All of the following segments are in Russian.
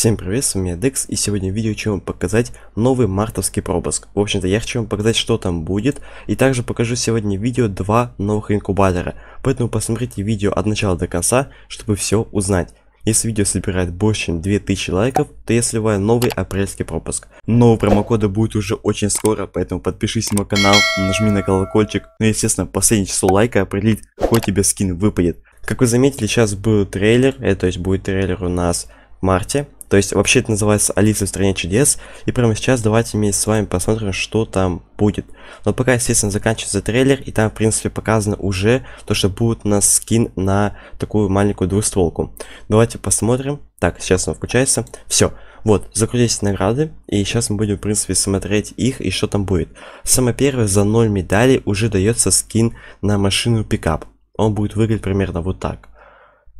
Всем привет, с вами Декс, и сегодня в видео хочу вам показать новый мартовский пропуск. В общем-то, я хочу вам показать, что там будет, и также покажу сегодня в видео два новых инкубатора. Поэтому посмотрите видео от начала до конца, чтобы все узнать. Если видео собирает больше чем 2000 лайков, то я сливаю новый апрельский пропуск. Новый промокоды будет уже очень скоро, поэтому подпишись на мой канал, нажми на колокольчик. Ну и естественно, последнее число лайка определит, какой тебе скин выпадет. Как вы заметили, сейчас был трейлер, э, то есть будет трейлер у нас в марте. То есть вообще это называется Алиса в стране чудес. И прямо сейчас давайте вместе с вами посмотрим, что там будет. Но пока, естественно, заканчивается трейлер, и там, в принципе, показано уже то, что будет у нас скин на такую маленькую двустволку. Давайте посмотрим. Так, сейчас он включается. Все. Вот, закрутились награды, и сейчас мы будем, в принципе, смотреть их и что там будет. Самое первое, за 0 медалей уже дается скин на машину пикап. Он будет выглядеть примерно вот так.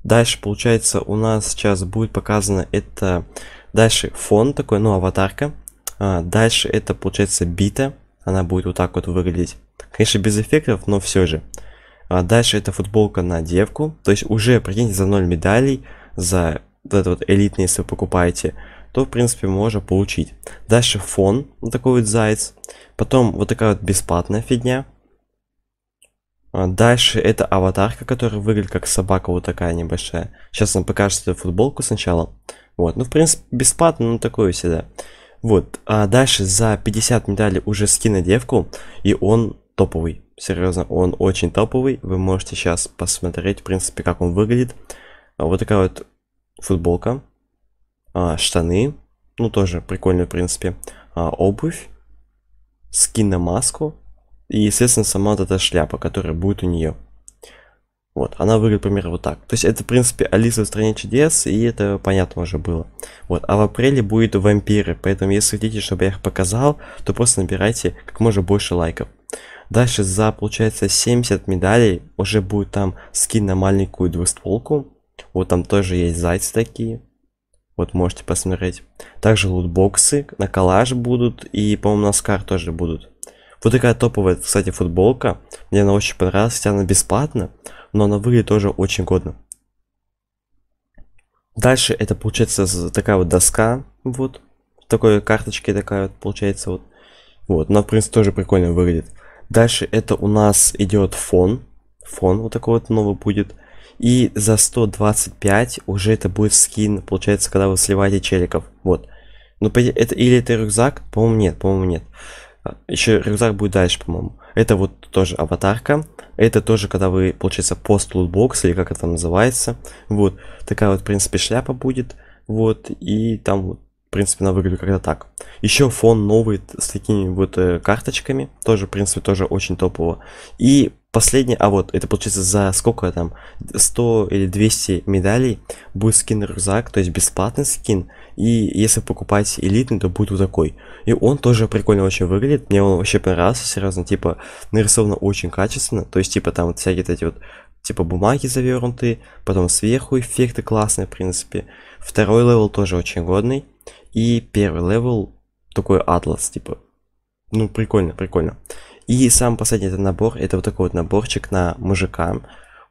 Дальше, получается, у нас сейчас будет показано это... Дальше фон такой, ну, аватарка. А, дальше это, получается, бита. Она будет вот так вот выглядеть. Конечно, без эффектов, но все же. А дальше это футболка на девку. То есть уже, прикиньте, за 0 медалей, за вот это вот элитный, если вы покупаете, то, в принципе, можно получить. Дальше фон, вот такой вот заяц. Потом вот такая вот бесплатная фигня. А, дальше это аватарка, которая выглядит как собака вот такая небольшая. Сейчас нам покажет эту футболку сначала. Вот, ну в принципе бесплатно, но такое всегда. Вот, а дальше за 50 медалей уже скина девку, и он топовый. Серьезно, он очень топовый. Вы можете сейчас посмотреть, в принципе, как он выглядит. А вот такая вот футболка, а, штаны, ну тоже прикольный в принципе, обувь, скин на маску, и, естественно, сама вот эта шляпа, которая будет у нее. Вот, она выглядит примерно вот так. То есть это, в принципе, Алиса в стране чудес, и это понятно уже было. Вот, а в апреле будет вампиры, поэтому если хотите, чтобы я их показал, то просто набирайте как можно больше лайков. Дальше за, получается, 70 медалей уже будет там скин на маленькую двустволку. Вот там тоже есть зайцы такие. Вот можете посмотреть. Также лутбоксы на коллаж будут, и, по-моему, на скар тоже будут. Вот такая топовая, кстати, футболка. Мне она очень понравилась, хотя она бесплатна, но она выглядит тоже очень годно. Дальше это получается такая вот доска, вот, такой карточки такая вот получается вот. Вот, она в принципе тоже прикольно выглядит. Дальше это у нас идет фон, фон вот такой вот новый будет. И за 125 уже это будет скин, получается, когда вы сливаете челиков. Вот. Ну, это, или это рюкзак? По-моему, нет, по-моему, нет. Еще рюкзак будет дальше, по-моему. Это вот тоже аватарка. Это тоже, когда вы, получается, пост лутбокс, или как это называется. Вот. Такая вот, в принципе, шляпа будет. Вот. И там вот в принципе, она выглядит как-то так. Еще фон новый с такими вот э, карточками, тоже, в принципе, тоже очень топово. И Последний, а вот, это получается за сколько там, 100 или 200 медалей будет скин-рюкзак, то есть бесплатный скин, и если покупать элитный, то будет вот такой. И он тоже прикольно очень выглядит, мне он вообще понравился, серьезно, типа, нарисовано очень качественно, то есть, типа, там вот всякие эти вот, типа, бумаги завернутые, потом сверху эффекты классные, в принципе. Второй левел тоже очень годный, и первый левел такой атлас, типа, ну, прикольно, прикольно. И сам последний это набор, это вот такой вот наборчик на мужика.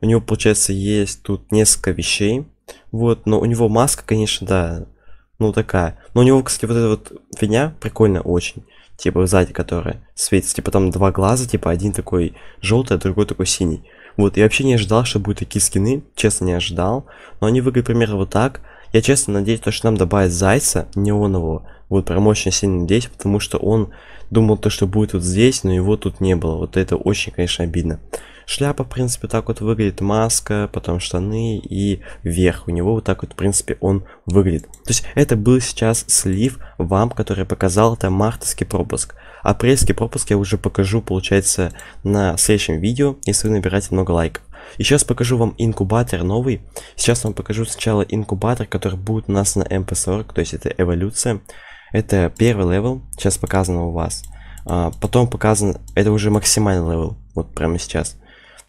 У него, получается, есть тут несколько вещей. Вот, но у него маска, конечно, да, ну такая. Но у него, кстати, вот эта вот фигня прикольная очень. Типа сзади, которая светится. Типа там два глаза, типа один такой желтый, а другой такой синий. Вот, я вообще не ожидал, что будут такие скины. Честно, не ожидал. Но они выглядят примерно вот так. Я честно надеюсь, то, что нам добавят зайца неонового. Вот прям очень сильно здесь, потому что он думал то, что будет вот здесь, но его тут не было. Вот это очень, конечно, обидно. Шляпа, в принципе, так вот выглядит, маска, потом штаны и верх. У него вот так вот, в принципе, он выглядит. То есть это был сейчас слив вам, который показал это мартовский пропуск. Апрельский пропуск я уже покажу, получается, на следующем видео, если вы набираете много лайков. И сейчас покажу вам инкубатор новый. Сейчас вам покажу сначала инкубатор, который будет у нас на MP40, эм то есть это эволюция. Это первый левел, сейчас показано у вас. А, потом показан, это уже максимальный левел, вот прямо сейчас.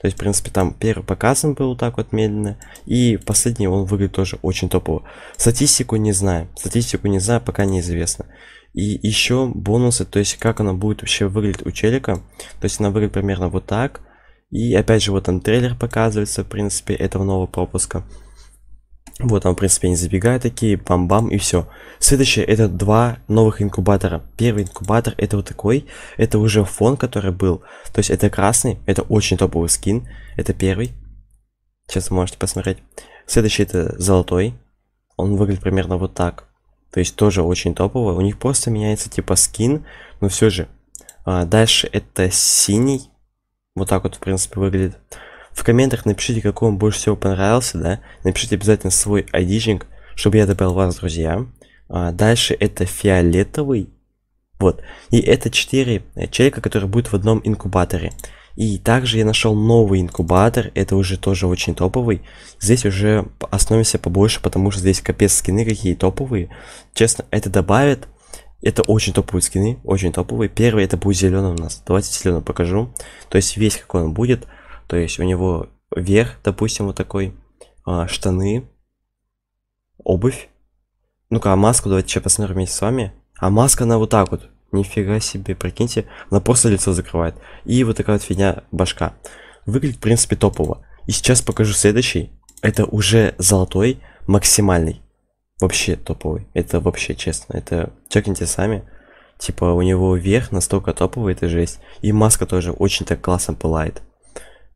То есть, в принципе, там первый показан был так вот медленно, и последний он выглядит тоже очень топово. Статистику не знаю, статистику не знаю, пока неизвестно. И еще бонусы, то есть как она будет вообще выглядеть у челика. То есть она выглядит примерно вот так. И опять же, вот там трейлер показывается, в принципе, этого нового пропуска. Вот, там, в принципе, не забегают такие, бам-бам, и все. Следующее, это два новых инкубатора. Первый инкубатор, это вот такой, это уже фон, который был. То есть, это красный, это очень топовый скин, это первый. Сейчас вы можете посмотреть. Следующий, это золотой. Он выглядит примерно вот так. То есть, тоже очень топовый. У них просто меняется, типа, скин, но все же. А, дальше, это синий. Вот так вот, в принципе, выглядит. В комментах напишите, какой вам больше всего понравился, да. Напишите обязательно свой айдишник, чтобы я добавил вас, друзья. А дальше это фиолетовый. Вот. И это 4 э, человека, которые будут в одном инкубаторе. И также я нашел новый инкубатор, это уже тоже очень топовый. Здесь уже остановимся побольше, потому что здесь капец скины какие топовые. Честно, это добавит. Это очень топовые скины, очень топовые. Первый это будет зеленый у нас. Давайте зеленый покажу. То есть весь какой он будет. То есть у него верх, допустим, вот такой, а, штаны, обувь. Ну-ка, а маску давайте сейчас посмотрим вместе с вами. А маска, она вот так вот. Нифига себе, прикиньте. Она просто лицо закрывает. И вот такая вот фигня башка. Выглядит, в принципе, топово. И сейчас покажу следующий. Это уже золотой, максимальный. Вообще топовый. Это вообще, честно. Это, чекните сами. Типа, у него верх настолько топовый, это жесть. И маска тоже очень так классно пылает.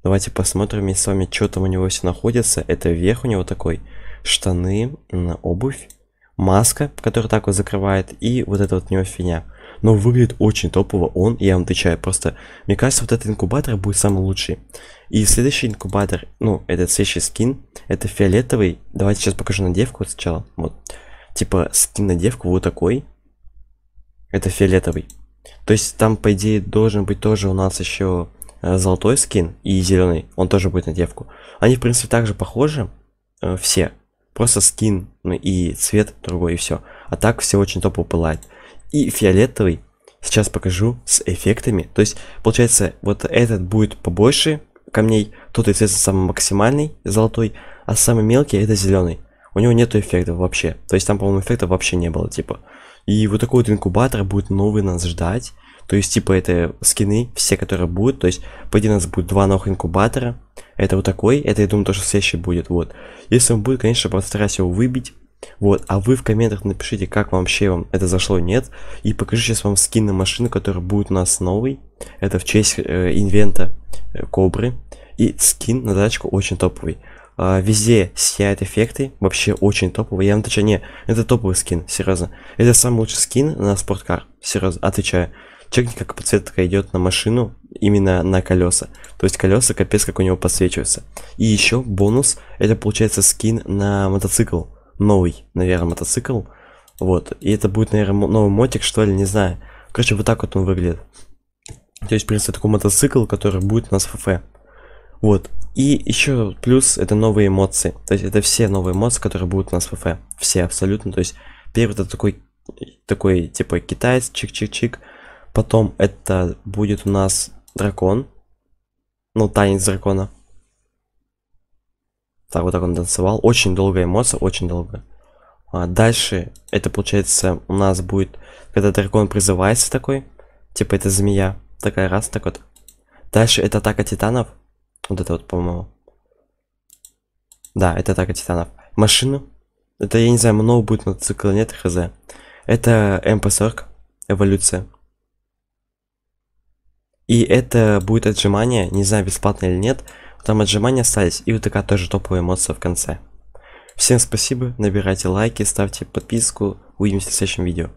Давайте посмотрим вместе с вами, что там у него все находится. Это вверх у него такой, штаны, обувь, маска, которая так вот закрывает, и вот эта вот у него фигня. Но выглядит очень топово он, я вам отвечаю, просто мне кажется, вот этот инкубатор будет самый лучший. И следующий инкубатор, ну, этот следующий скин, это фиолетовый. Давайте сейчас покажу на девку сначала. Вот, типа скин на девку вот такой. Это фиолетовый. То есть там, по идее, должен быть тоже у нас еще Э, золотой скин и зеленый, он тоже будет на девку. Они, в принципе, также похожи, э, все. Просто скин ну, и цвет другой, и все. А так все очень топово пылает. И фиолетовый сейчас покажу с эффектами. То есть, получается, вот этот будет побольше камней, тот, естественно, самый максимальный, золотой, а самый мелкий это зеленый. У него нету эффектов вообще. То есть там, по-моему, эффектов вообще не было, типа. И вот такой вот инкубатор будет новый нас ждать. То есть, типа, это скины, все, которые будут. То есть, пойди у нас будет два новых инкубатора. Это вот такой, это, я думаю, тоже следующий будет, вот. Если он будет, конечно, постараюсь его выбить. Вот, а вы в комментах напишите, как вам вообще вам это зашло, нет. И покажу сейчас вам скин на машину, которая будет у нас новый. Это в честь э, инвента э, Кобры. И скин на дачку очень топовый. А, везде сияют эффекты, вообще очень топовый. Я вам отвечаю, не, это топовый скин, серьезно. Это самый лучший скин на спорткар, серьезно, отвечаю. Чекните, как подсветка идет на машину, именно на колеса. То есть колеса капец как у него подсвечиваются. И еще бонус, это получается скин на мотоцикл. Новый, наверное, мотоцикл. Вот, и это будет, наверное, новый мотик, что ли, не знаю. Короче, вот так вот он выглядит. То есть, в принципе, такой мотоцикл, который будет у нас в ФФ. Вот. И еще плюс это новые эмоции. То есть это все новые эмоции, которые будут у нас в ФФ. Все абсолютно. То есть первый это такой, такой типа китаец, чик-чик-чик. Потом это будет у нас дракон. Ну, танец дракона. Так, вот так он танцевал. Очень долгая эмоция, очень долго. А дальше, это получается, у нас будет, когда дракон призывается такой. Типа это змея. Такая раз, так вот. Дальше это атака титанов. Вот это вот, по-моему. Да, это атака титанов. Машина? Это, я не знаю, много будет мотоцикла, нет, хз. Это МП-40. Эволюция. И это будет отжимание, не знаю, бесплатно или нет, там отжимания остались, и вот такая тоже топовая эмоция в конце. Всем спасибо, набирайте лайки, ставьте подписку, увидимся в следующем видео.